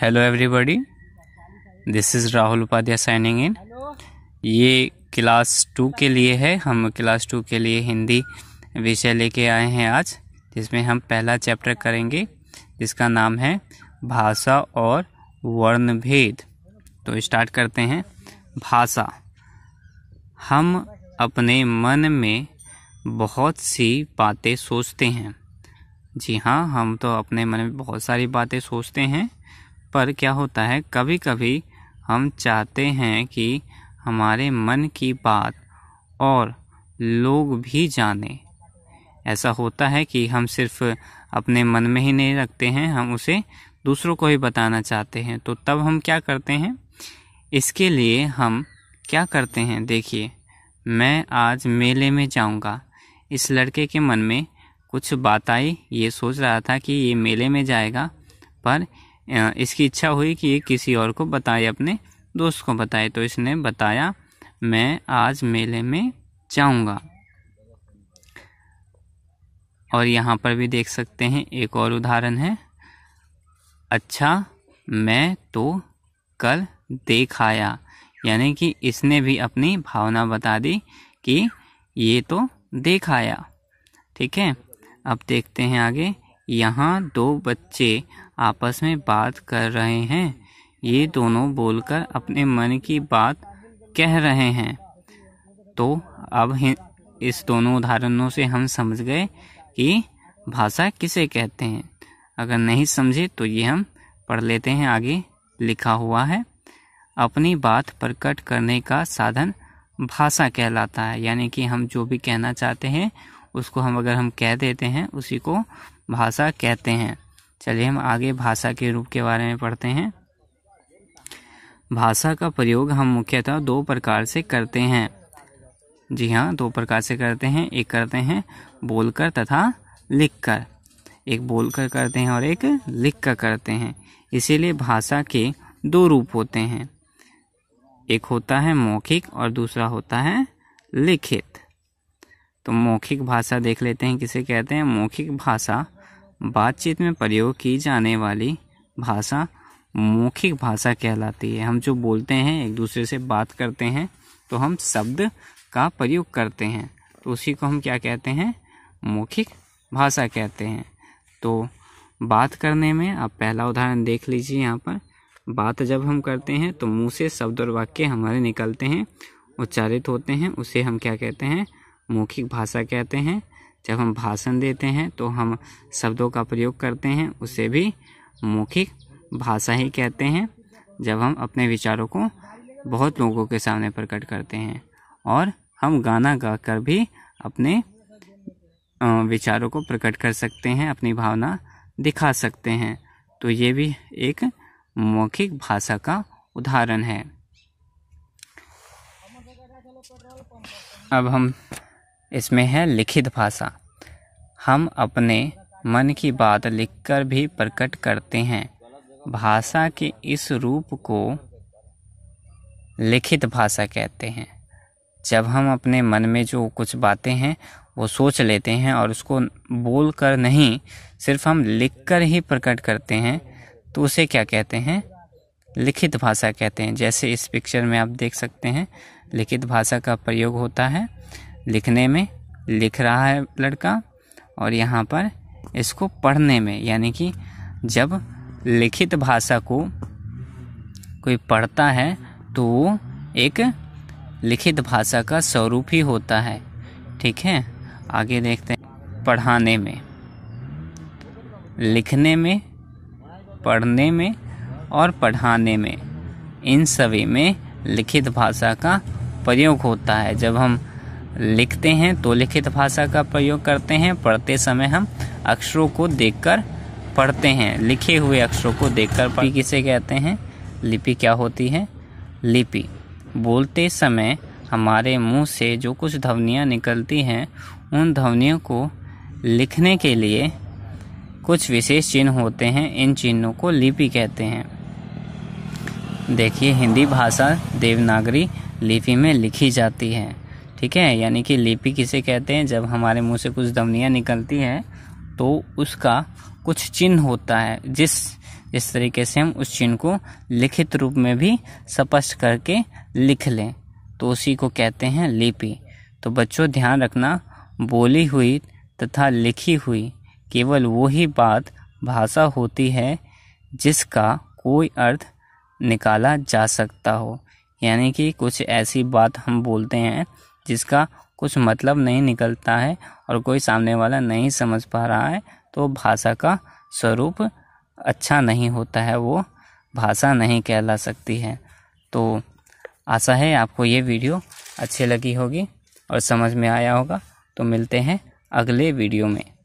hello everybody this is Rahul Upadhyay signing in ये class to के लिए है हम क्लास टू के लिए हिंदी विषय लेके आए हैं आज जिसमें हम पहला चैप्टर करेंगे जिसका नाम है भाषा और वर्ण भेद तो स्टार्ट करते हैं भाषा हम अपने मन में बहुत सी बातें सोचते हैं जी हाँ हम तो अपने मन में बहुत सारी बातें सोचते हैं पर क्या होता है कभी कभी हम चाहते हैं कि हमारे मन की बात और लोग भी जाने ऐसा होता है कि हम सिर्फ अपने मन में ही नहीं रखते हैं हम उसे दूसरों को ही बताना चाहते हैं तो तब हम क्या करते हैं इसके लिए हम क्या करते हैं देखिए मैं आज मेले में जाऊंगा इस लड़के के मन में कुछ बात आई ये सोच रहा था कि ये मेले में जाएगा पर इसकी इच्छा हुई कि ये किसी और को बताए अपने दोस्त को बताए तो इसने बताया मैं आज मेले में जाऊंगा और यहाँ पर भी देख सकते हैं एक और उदाहरण है अच्छा मैं तो कल देख आया यानी कि इसने भी अपनी भावना बता दी कि ये तो देख आया ठीक है अब देखते हैं आगे यहाँ दो बच्चे आपस में बात कर रहे हैं ये दोनों बोलकर अपने मन की बात कह रहे हैं तो अब इस दोनों उदाहरणों से हम समझ गए कि भाषा किसे कहते हैं अगर नहीं समझे तो ये हम पढ़ लेते हैं आगे लिखा हुआ है अपनी बात प्रकट करने का साधन भाषा कहलाता है यानी कि हम जो भी कहना चाहते हैं उसको हम अगर हम कह देते हैं उसी को भाषा कहते हैं चलिए हम आगे भाषा के रूप के बारे में पढ़ते हैं भाषा का प्रयोग हम मुख्यतः दो प्रकार से करते हैं जी हाँ दो प्रकार से करते हैं एक करते हैं बोलकर तथा लिखकर एक बोलकर करते हैं और एक लिख कर करते हैं इसीलिए भाषा के दो रूप होते हैं एक होता है मौखिक और दूसरा होता है लिखित तो मौखिक भाषा देख लेते हैं किसे कहते हैं मौखिक भाषा बातचीत में प्रयोग की जाने वाली भाषा मौखिक भाषा कहलाती है हम जो बोलते हैं एक दूसरे से बात करते हैं तो हम शब्द का प्रयोग करते हैं तो उसी को हम क्या कहते हैं मौखिक भाषा कहते हैं तो बात करने में आप पहला उदाहरण देख लीजिए यहाँ पर बात जब हम करते हैं तो मुंह से शब्द और वाक्य हमारे निकलते हैं उच्चारित होते हैं उसे हम क्या कहते हैं मौखिक भाषा कहते हैं जब हम भाषण देते हैं तो हम शब्दों का प्रयोग करते हैं उसे भी मौखिक भाषा ही कहते हैं जब हम अपने विचारों को बहुत लोगों के सामने प्रकट करते हैं और हम गाना गाकर भी अपने विचारों को प्रकट कर सकते हैं अपनी भावना दिखा सकते हैं तो ये भी एक मौखिक भाषा का उदाहरण है अब हम इसमें है लिखित भाषा हम अपने मन की बात लिखकर भी प्रकट करते हैं भाषा के इस रूप को लिखित भाषा कहते हैं जब हम अपने मन में जो कुछ बातें हैं वो सोच लेते हैं और उसको बोल कर नहीं सिर्फ हम लिख कर ही प्रकट करते हैं तो उसे क्या कहते हैं लिखित भाषा कहते हैं जैसे इस पिक्चर में आप देख सकते हैं लिखित भाषा का प्रयोग होता है लिखने में लिख रहा है लड़का और यहाँ पर इसको पढ़ने में यानी कि जब लिखित भाषा को कोई पढ़ता है तो वो एक लिखित भाषा का स्वरूप ही होता है ठीक है आगे देखते हैं पढ़ाने में लिखने में पढ़ने में और पढ़ाने में इन सभी में लिखित भाषा का प्रयोग होता है जब हम लिखते हैं तो लिखित भाषा का प्रयोग करते हैं पढ़ते समय हम अक्षरों को देखकर पढ़ते हैं लिखे हुए अक्षरों को देखकर लिपि किसे कहते हैं लिपि क्या होती है लिपि बोलते समय हमारे मुंह से जो कुछ ध्वनियाँ निकलती हैं उन ध्वनियों को लिखने के लिए कुछ विशेष चिन्ह होते हैं इन चिन्हों को लिपि कहते हैं देखिए हिंदी भाषा देवनागरी लिपि में लिखी जाती है ठीक है यानी कि लिपि किसे कहते हैं जब हमारे मुंह से कुछ दमनियाँ निकलती हैं तो उसका कुछ चिन्ह होता है जिस इस तरीके से हम उस चिन्ह को लिखित रूप में भी स्पष्ट करके लिख लें तो उसी को कहते हैं लिपि तो बच्चों ध्यान रखना बोली हुई तथा लिखी हुई केवल वही बात भाषा होती है जिसका कोई अर्थ निकाला जा सकता हो यानी कि कुछ ऐसी बात हम बोलते हैं जिसका कुछ मतलब नहीं निकलता है और कोई सामने वाला नहीं समझ पा रहा है तो भाषा का स्वरूप अच्छा नहीं होता है वो भाषा नहीं कहला सकती है तो आशा है आपको ये वीडियो अच्छी लगी होगी और समझ में आया होगा तो मिलते हैं अगले वीडियो में